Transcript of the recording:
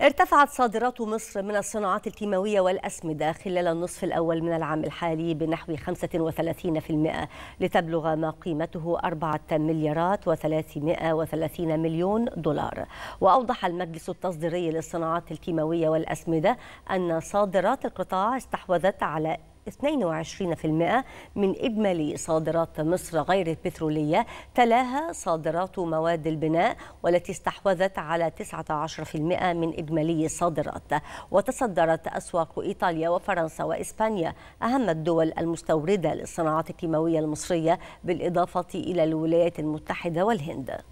ارتفعت صادرات مصر من الصناعات الكيماوية والأسمدة خلال النصف الأول من العام الحالي بنحو 35% لتبلغ ما قيمته 4 مليارات و330 مليون دولار وأوضح المجلس التصديري للصناعات الكيماوية والأسمدة أن صادرات القطاع استحوذت على 22% من إجمالي صادرات مصر غير البترولية تلاها صادرات مواد البناء والتي استحوذت على 19% من إجمالي الصادرات وتصدرت أسواق إيطاليا وفرنسا وإسبانيا أهم الدول المستوردة للصناعات الكيماوية المصرية بالإضافة إلى الولايات المتحدة والهند